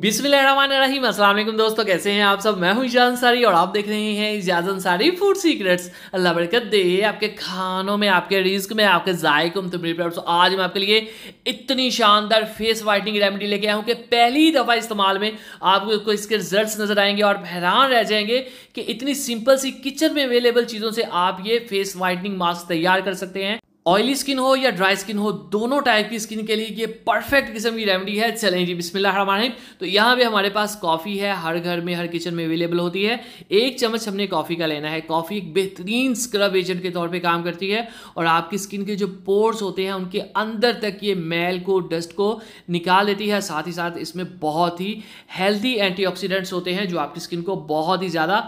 बिस्मिल अस्सलाम वालेकुम दोस्तों कैसे हैं आप सब मैं हूं इजाज अंसारी और आप देख रहे हैं इजाज अंसारी फूड सीक्रेट्स अल्लाह बरकत दे आपके खानों में आपके रिस्क में आपके जायकों में तुम्हारी तो आज मैं आपके लिए इतनी शानदार फेस वाइटनिंग रेमेडी लेके आया हूं कि पहली दफ़ा इस्तेमाल में आपको इसके रिजल्ट नज़र आएंगे और हैरान रह जाएंगे कि इतनी सिंपल सी किचन में अवेलेबल चीज़ों से आप ये फेस वाइटनिंग मास्क तैयार कर सकते हैं ऑयली स्किन हो या ड्राई स्किन हो दोनों टाइप की स्किन के लिए ये परफेक्ट किस्म की रेमेडी है चलें जी बिस्मिल्लाह तो यहाँ भी हमारे पास कॉफ़ी है हर घर में हर किचन में अवेलेबल होती है एक चम्मच हमने कॉफ़ी का लेना है कॉफ़ी एक बेहतरीन स्क्रब एजेंट के तौर पे काम करती है और आपकी स्किन के जो पोर्स होते हैं उनके अंदर तक ये मैल को डस्ट को निकाल देती है साथ ही साथ इसमें बहुत ही हेल्दी एंटीऑक्सीडेंट्स होते हैं जो आपकी स्किन को बहुत ही ज़्यादा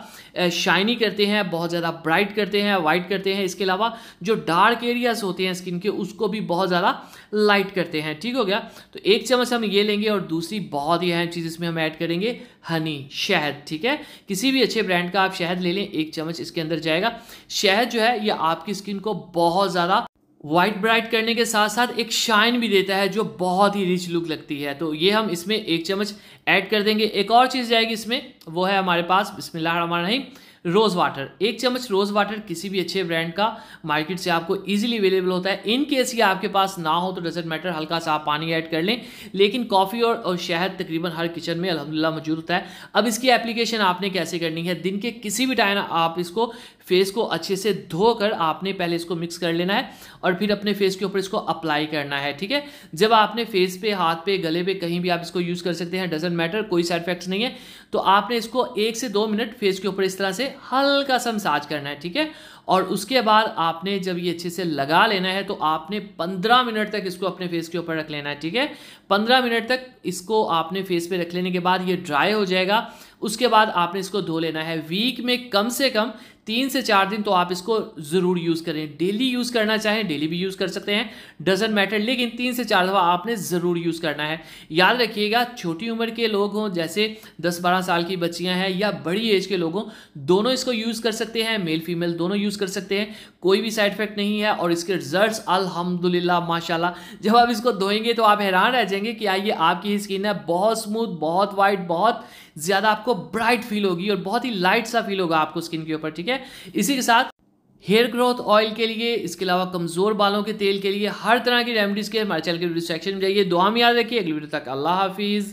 शाइनी करते हैं बहुत ज़्यादा ब्राइट करते हैं वाइट करते हैं इसके अलावा जो डार्क एरियाज़ होते हैं स्किन के उसको भी बहुत ज़्यादा लाइट करते हैं ठीक हो गया तो एक चम्मच हम ये लेंगे और दूसरी बहुत ही अहम चीज़ इसमें हम ऐड करेंगे हनी शहद ठीक है किसी भी अच्छे ब्रांड का आप शहद ले लें एक चम्मच इसके अंदर जाएगा शहद जो है ये आपकी स्किन को बहुत ज़्यादा व्हाइट ब्राइट करने के साथ साथ एक शाइन भी देता है जो बहुत ही रिच लुक लगती है तो ये हम इसमें एक चम्मच ऐड कर देंगे एक और चीज़ जाएगी इसमें वो है हमारे पास बिस्मिल्लाह रहमान रहीम रोज़ वाटर एक चम्मच रोज़ वाटर किसी भी अच्छे ब्रांड का मार्केट से आपको ईजिली अवेलेबल होता है इन केस ये आपके पास ना हो तो डजेंट मैटर हल्का सा आप पानी ऐड कर लें लेकिन कॉफ़ी और, और शहद तकरीबन हर किचन में अलहमदिल्ला मौजूद होता है अब इसकी एप्लीकेशन आपने कैसे करनी है दिन के किसी भी टाइम आप इसको फेस को अच्छे से धोकर आपने पहले इसको मिक्स कर लेना है और फिर अपने फेस के ऊपर इसको अप्लाई करना है ठीक है जब आपने फेस पे हाथ पे गले पे कहीं भी आप इसको यूज़ कर सकते हैं डजेंट मैटर कोई साइड इफेक्ट्स नहीं है तो आपने इसको एक से दो मिनट फेस के ऊपर इस तरह से हल्का सा मसाज करना है ठीक है और उसके बाद आपने जब ये अच्छे से लगा लेना है तो आपने 15 मिनट तक इसको अपने फेस के ऊपर रख लेना है ठीक है 15 मिनट तक इसको आपने फेस पे रख लेने के बाद ये ड्राई हो जाएगा उसके बाद आपने इसको धो लेना है वीक में कम से कम तीन से चार दिन तो आप इसको ज़रूर यूज़ करें डेली यूज़ करना चाहें डेली भी यूज़ कर सकते हैं डजेंट मैटर लेकिन तीन से चार दफ़ा आपने ज़रूर यूज़ करना है याद रखिएगा छोटी उम्र के लोग हों जैसे दस बारह साल की बच्चियाँ हैं या बड़ी एज के लोग हों दोनों इसको यूज़ कर सकते हैं मेल फीमेल दोनों यूज़ कर सकते हैं कोई भी साइड इफेक्ट नहीं है और इसके रिजल्ट अलहमदुल्ला माशाला जब आप इसको धोएंगे तो आप हैरान रह जाएंगे कि आइए आपकी स्किन है बहुत स्मूथ बहुत वाइट बहुत ज़्यादा आपको ब्राइट फील होगी और बहुत ही लाइट सा फील होगा आपको स्किन के ऊपर ठीक है है इसी के साथ हेयर ग्रोथ ऑयल के लिए इसके अलावा कमज़ोर बालों के तेल के लिए हर तरह की रेमडीज के हमारे चैनल के वीडियो सेक्शन में जाइए दुआ में याद रखिए अगली वीडियो तक अल्लाह हाफिज़